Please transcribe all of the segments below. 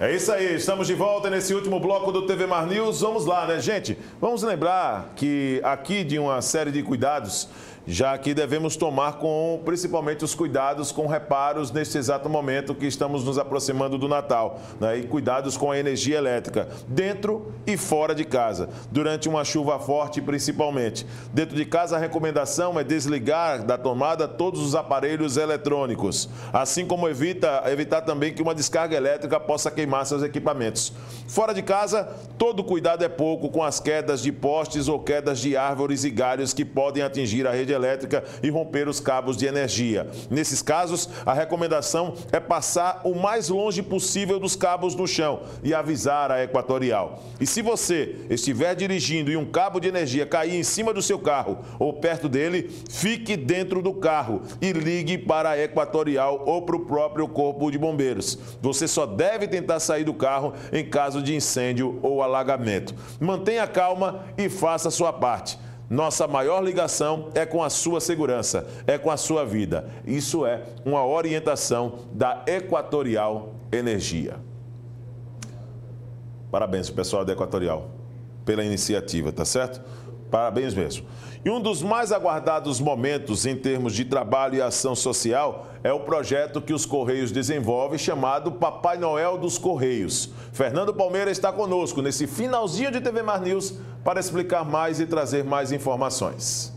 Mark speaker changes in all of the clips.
Speaker 1: É isso aí, estamos de volta nesse último bloco do TV Mar News. Vamos lá, né, gente? Vamos lembrar que aqui de uma série de cuidados, já que devemos tomar com principalmente os cuidados com reparos neste exato momento que estamos nos aproximando do Natal, né? E cuidados com a energia elétrica, dentro e fora de casa, durante uma chuva forte principalmente. Dentro de casa a recomendação é desligar da tomada todos os aparelhos eletrônicos, assim como evita evitar também que uma descarga elétrica possa queimar queimar seus equipamentos. Fora de casa, todo cuidado é pouco com as quedas de postes ou quedas de árvores e galhos que podem atingir a rede elétrica e romper os cabos de energia. Nesses casos, a recomendação é passar o mais longe possível dos cabos no chão e avisar a Equatorial. E se você estiver dirigindo e um cabo de energia cair em cima do seu carro ou perto dele, fique dentro do carro e ligue para a Equatorial ou para o próprio Corpo de Bombeiros. Você só deve tentar sair do carro em caso de incêndio ou alagamento. Mantenha calma e faça sua parte. Nossa maior ligação é com a sua segurança, é com a sua vida. Isso é uma orientação da Equatorial Energia. Parabéns, pessoal da Equatorial, pela iniciativa, tá certo? Parabéns mesmo. E um dos mais aguardados momentos em termos de trabalho e ação social é o projeto que os Correios desenvolvem chamado Papai Noel dos Correios. Fernando Palmeira está conosco nesse finalzinho de TV Mar News para explicar mais e trazer mais informações.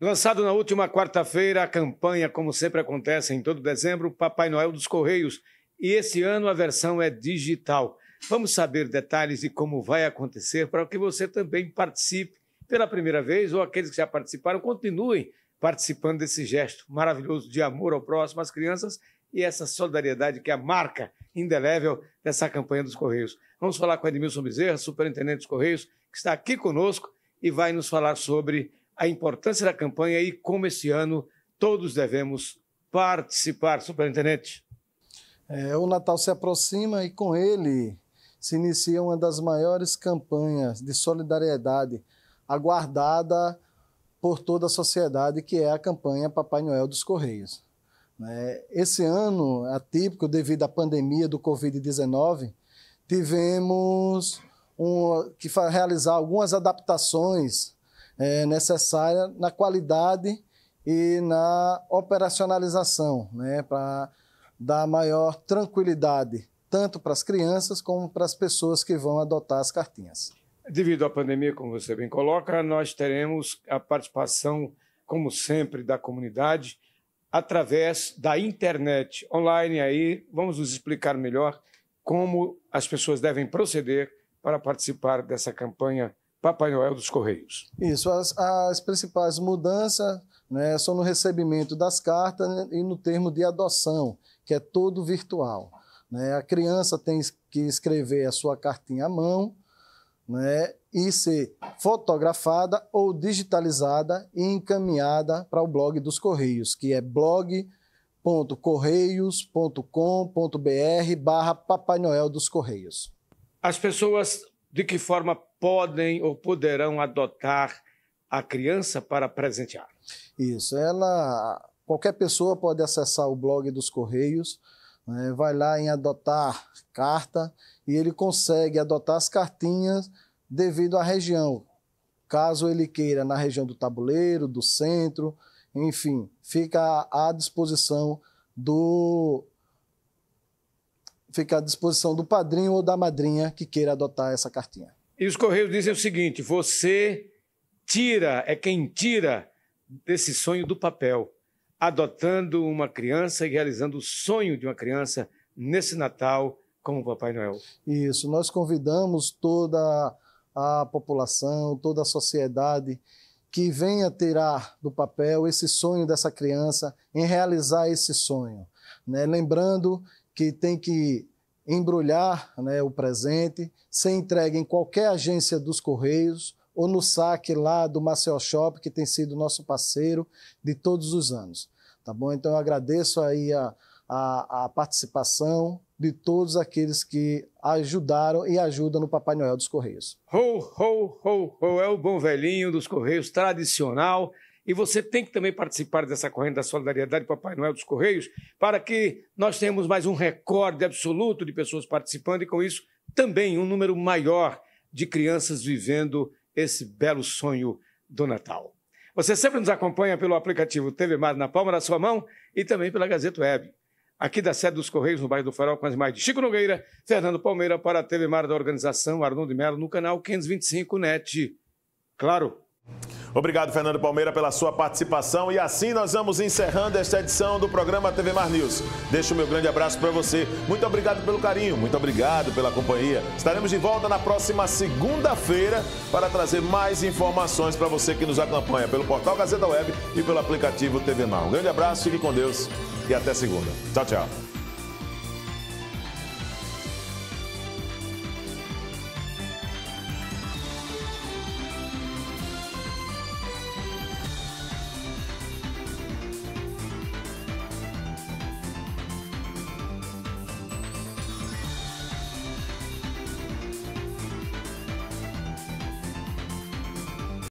Speaker 2: Lançado na última quarta-feira, a campanha, como sempre acontece em todo dezembro, Papai Noel dos Correios. E esse ano a versão é digital. Vamos saber detalhes de como vai acontecer para que você também participe pela primeira vez ou aqueles que já participaram continuem participando desse gesto maravilhoso de amor ao próximo, às crianças e essa solidariedade que é a marca indelével dessa campanha dos Correios. Vamos falar com Edmilson Bezerra, superintendente dos Correios, que está aqui conosco e vai nos falar sobre a importância da campanha e como esse ano todos devemos participar. Superintendente.
Speaker 3: É, o Natal se aproxima e com ele se inicia uma das maiores campanhas de solidariedade aguardada por toda a sociedade, que é a campanha Papai Noel dos Correios. Né? Esse ano, atípico devido à pandemia do Covid-19, tivemos um, que realizar algumas adaptações é, necessárias na qualidade e na operacionalização, né, para dar maior tranquilidade tanto para as crianças como para as pessoas que vão adotar as cartinhas.
Speaker 2: Devido à pandemia, como você bem coloca, nós teremos a participação, como sempre, da comunidade através da internet online. Aí vamos nos explicar melhor como as pessoas devem proceder para participar dessa campanha Papai Noel dos Correios.
Speaker 3: Isso, as, as principais mudanças né, são no recebimento das cartas né, e no termo de adoção, que é todo virtual. Né? A criança tem que escrever a sua cartinha à mão, né, e ser fotografada ou digitalizada e encaminhada para o blog dos Correios, que é blog.correios.com.br barra Papai Noel dos Correios.
Speaker 2: As pessoas, de que forma podem ou poderão adotar a criança para presentear?
Speaker 3: Isso, ela... Qualquer pessoa pode acessar o blog dos Correios, né, vai lá em adotar carta e ele consegue adotar as cartinhas devido à região. Caso ele queira, na região do tabuleiro, do centro, enfim, fica à disposição do fica à disposição do padrinho ou da madrinha que queira adotar essa cartinha.
Speaker 2: E os correios dizem o seguinte: você tira, é quem tira desse sonho do papel adotando uma criança e realizando o sonho de uma criança nesse Natal como Papai Noel.
Speaker 3: Isso, nós convidamos toda a população, toda a sociedade que venha tirar do papel esse sonho dessa criança, em realizar esse sonho. Né? Lembrando que tem que embrulhar né, o presente, ser entregue em qualquer agência dos Correios ou no saque lá do Maceió Shop, que tem sido nosso parceiro de todos os anos. Tá bom? Então eu agradeço aí a, a, a participação de todos aqueles que ajudaram e ajudam no Papai Noel dos Correios.
Speaker 2: Ho, ho, ho, ho, é o bom velhinho dos Correios tradicional. E você tem que também participar dessa corrente da solidariedade Papai Noel dos Correios, para que nós tenhamos mais um recorde absoluto de pessoas participando e, com isso, também um número maior de crianças vivendo esse belo sonho do Natal. Você sempre nos acompanha pelo aplicativo TV Mais na palma da sua mão e também pela Gazeta Web. Aqui da sede dos Correios, no bairro do Farol, com as imagens de Chico Nogueira, Fernando Palmeira para a TV Mar da organização, Arnold Melo no canal 525 NET.
Speaker 1: Claro. Obrigado, Fernando Palmeira, pela sua participação. E assim nós vamos encerrando esta edição do programa TV Mar News. Deixo o meu grande abraço para você. Muito obrigado pelo carinho, muito obrigado pela companhia. Estaremos de volta na próxima segunda-feira para trazer mais informações para você que nos acompanha pelo portal Gazeta Web e pelo aplicativo TV Mar. Um grande abraço, fique com Deus e até segunda. Tchau, tchau.